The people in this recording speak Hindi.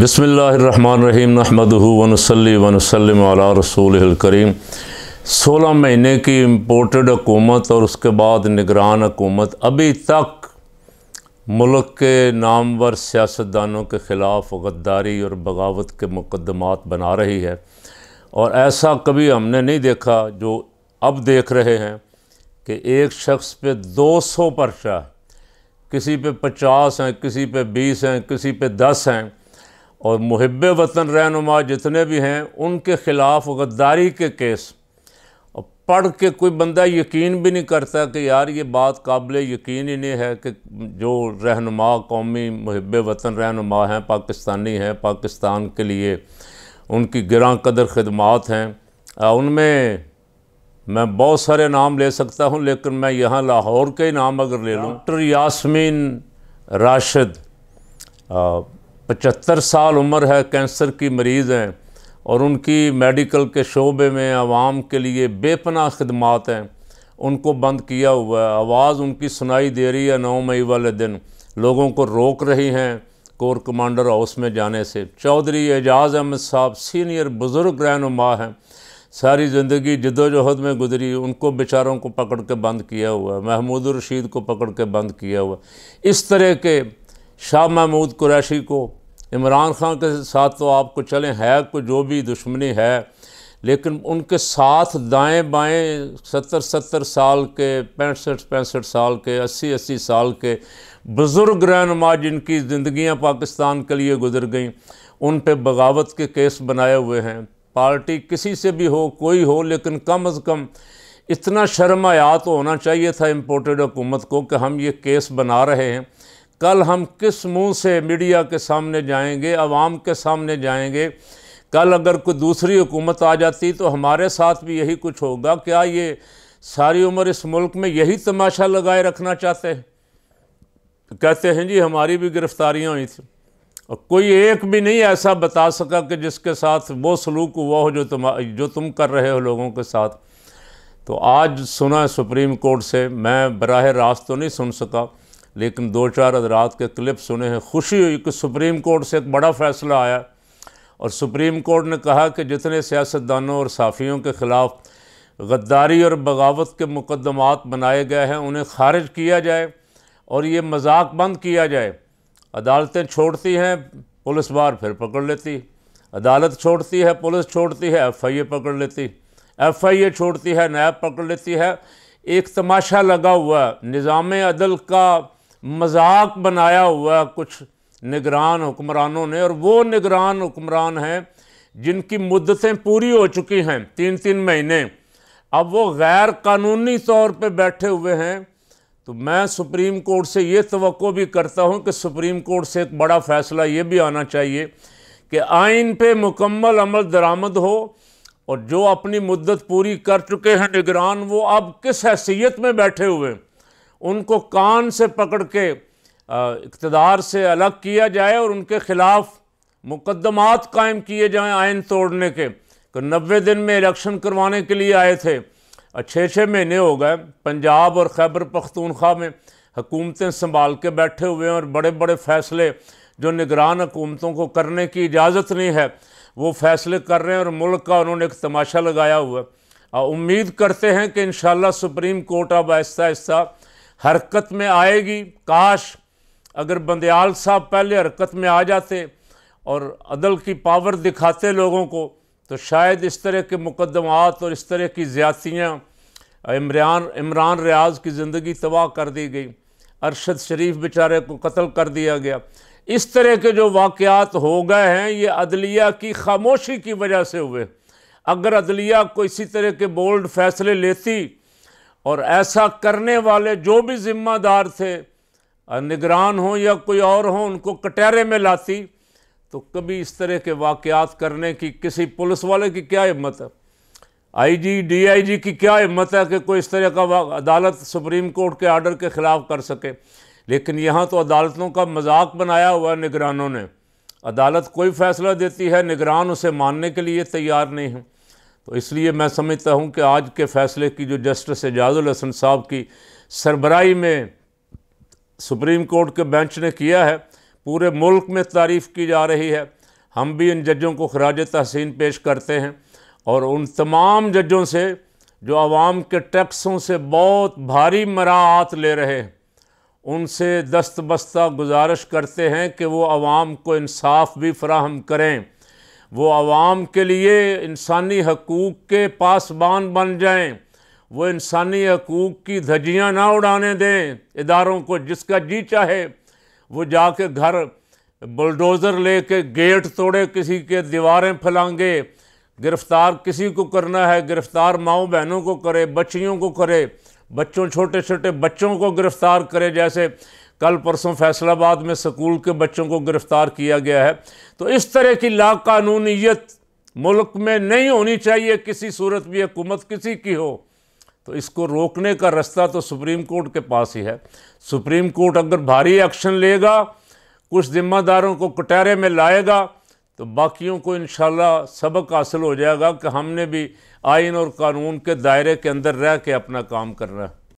बसमीम नहमदूनसली वनसलम रसूल करीम सोलह महीने की इम्पोर्टेड हकूमत और उसके बाद निगरान हकूमत अभी तक मुल्क के नामवर सियासतदानों के ख़िलाफ़ गद्दारी और बगावत के मुकदमात बना रही है और ऐसा कभी हमने नहीं देखा जो अब देख रहे हैं कि एक शख्स पे 200 पर्चा है किसी पे 50 हैं किसी पे 20 हैं किसी पे 10 हैं और महब वतन रहनुमा जितने भी हैं उनके ख़िलाफ़ गद्दारी के केस पढ़ के कोई बंदा यकीन भी नहीं करता कि यार ये बात काबिल यकीन ही नहीं है कि जो रहनुमा कौमी महब वतन रहनुमा हैं पाकिस्तानी हैं पाकिस्तान के लिए उनकी ग्रां कदर खदमात हैं उनमें मैं बहुत सारे नाम ले सकता हूँ लेकिन मैं यहाँ लाहौर के नाम अगर ले लूँ डॉक्टर यासमीन राशिद पचहत्तर साल उम्र है कैंसर की मरीज़ हैं और उनकी मेडिकल के शोबे में आवाम के लिए बेपना खदमात हैं उनको बंद किया हुआ है आवाज़ उनकी सुनाई दे रही है नौ मई वाले दिन लोगों को रोक रही हैं कोर कमांडर हाउस में जाने से चौधरी एजाज़ अहमद साहब सीनियर बुज़ुर्ग रहनुमा हैं सारी ज़िंदगी जदोजहद में गुजरी उनको बेचारों को पकड़ के बंद किया हुआ महमूद रशीद को पकड़ के बंद किया हुआ इस तरह के शाह महमूद कुरैशी को इमरान खान के साथ तो आपको चलें है को जो भी दुश्मनी है लेकिन उनके साथ दाएं बाएं सत्तर सत्तर साल के पैंसठ पैंसठ साल के अस्सी अस्सी साल के बुज़ुर्ग रहनुमा जिनकी ज़िंदियाँ पाकिस्तान के लिए गुजर गईं उन पर बगावत के केस बनाए हुए हैं पार्टी किसी से भी हो कोई हो लेकिन कम अज़ कम इतना शर्मायात तो होना चाहिए था इम्पोर्टेड हुकूमत को कि हम ये केस बना रहे हैं कल हम किस मुंह से मीडिया के सामने जाएंगे आवाम के सामने जाएंगे कल अगर कोई दूसरी हुकूमत आ जाती तो हमारे साथ भी यही कुछ होगा क्या ये सारी उम्र इस मुल्क में यही तमाशा लगाए रखना चाहते हैं कहते हैं जी हमारी भी गिरफ़्तारियाँ हुई थी और कोई एक भी नहीं ऐसा बता सका कि जिसके साथ वो सलूक हुआ हो जो तुम जो तुम कर रहे हो लोगों के साथ तो आज सुना है सुप्रीम कोर्ट से मैं बरह रास्त तो नहीं सुन सका लेकिन दो चार हजरात के क्लिप सुने हैं खुशी हुई कि सुप्रीम कोर्ट से एक बड़ा फ़ैसला आया और सुप्रीम कोर्ट ने कहा कि जितने सियासतदानों और साफ़ियों के ख़िलाफ़ गद्दारी और बगावत के मुकदमात बनाए गए हैं उन्हें खारिज किया जाए और ये मजाक बंद किया जाए अदालतें छोड़ती हैं पुलिस बार फिर पकड़ लेती अदालत छोड़ती है पुलिस छोड़ती है एफ आई ए पकड़ लेती एफ आई ए छोड़ती है नैब पकड़ लेती है एक तमाशा लगा हुआ निज़ाम अदल का मजाक बनाया हुआ कुछ निगरान हुक्मरानों ने और वो निगरान हुक्मरान हैं जिनकी मुद्दतें पूरी हो चुकी हैं तीन तीन महीने अब वो गैर कानूनी तौर पे बैठे हुए हैं तो मैं सुप्रीम कोर्ट से ये तो भी करता हूँ कि सुप्रीम कोर्ट से एक बड़ा फ़ैसला ये भी आना चाहिए कि आइन पे मुकम्मल अमल दरामद हो और जो अपनी मुद्दत पूरी कर चुके हैं निगरान वो अब किस हैसियत में बैठे हुए हैं उनको कान से पकड़ के इकतदार से अलग किया जाए और उनके ख़िलाफ़ मुकदमात कायम किए जाएँ आयन तोड़ने के तो नबे दिन में इलेक्शन करवाने के लिए आए थे और छः छः महीने हो गए पंजाब और खैबर पख्तूनख्वा में हुकूमतें संभाल के बैठे हुए हैं और बड़े बड़े फ़ैसले जो निगरान हुकूमतों को करने की इजाज़त नहीं है वो फ़ैसले कर रहे हैं और मुल्क का उन्होंने एक तमाशा लगाया हुआ है उम्मीद करते हैं कि इन सुप्रीम कोर्ट अब आहिस्ता आहिस्ता हरकत में आएगी काश अगर बंदयाल साहब पहले हरकत में आ जाते और अदल की पावर दिखाते लोगों को तो शायद इस तरह के मुकदमात और इस तरह की ज़्यादतियाँ इमरान इमरान रियाज की ज़िंदगी तबाह कर दी गई अरशद शरीफ बेचारे को कत्ल कर दिया गया इस तरह के जो वाक़ात हो गए हैं ये अदलिया की खामोशी की वजह से हुए अगर अदलिया को इसी तरह के बोल्ड फैसले लेती और ऐसा करने वाले जो भी ज़िम्मेदार थे निगरान हों या कोई और हों उनको कटहरे में लाती तो कभी इस तरह के वाकयात करने की किसी पुलिस वाले की क्या हिम्मत है आईजी डीआईजी की क्या हिम्मत है कि कोई इस तरह का अदालत सुप्रीम कोर्ट के आर्डर के ख़िलाफ़ कर सके लेकिन यहाँ तो अदालतों का मजाक बनाया हुआ है निगरानों ने अदालत कोई फ़ैसला देती है निगरान उसे मानने के लिए तैयार नहीं है तो इसलिए मैं समझता हूँ कि आज के फैसले की जो जस्टिस एजाजुल हसन साहब की सरबराही में सुप्रीम कोर्ट के बेंच ने किया है पूरे मुल्क में तारीफ़ की जा रही है हम भी इन जजों को खराज तहसीन पेश करते हैं और उन तमाम जजों से जो आवाम के टैक्सों से बहुत भारी मराहत ले रहे हैं उनसे दस्त बस्ता गुजारिश करते हैं कि वो आवाम को इंसाफ भी फ्राहम करें वो आवाम के लिए इंसानी हकूक़ के पासबान बन जाएं वो इंसानी हकूक़ की धजियां ना उड़ाने दें इदारों को जिसका जी चाहे वो जाके घर बुलडोज़र ले गेट तोड़े किसी के दीवारें फैलाएंगे गिरफ़्तार किसी को करना है गिरफ़्तार माओ बहनों को करे बच्चियों को करे बच्चों छोटे छोटे बच्चों को गिरफ़्तार करे जैसे कल परसों फैसलाबाद में स्कूल के बच्चों को गिरफ़्तार किया गया है तो इस तरह की लाकानूनीत मुल्क में नहीं होनी चाहिए किसी सूरत भी हुकूमत किसी की हो तो इसको रोकने का रास्ता तो सुप्रीम कोर्ट के पास ही है सुप्रीम कोर्ट अगर भारी एक्शन लेगा कुछ जिम्मेदारों को कटहरे में लाएगा तो बाकियों को इन सबक हासिल हो जाएगा कि हमने भी आइन और कानून के दायरे के अंदर रह के अपना काम करना है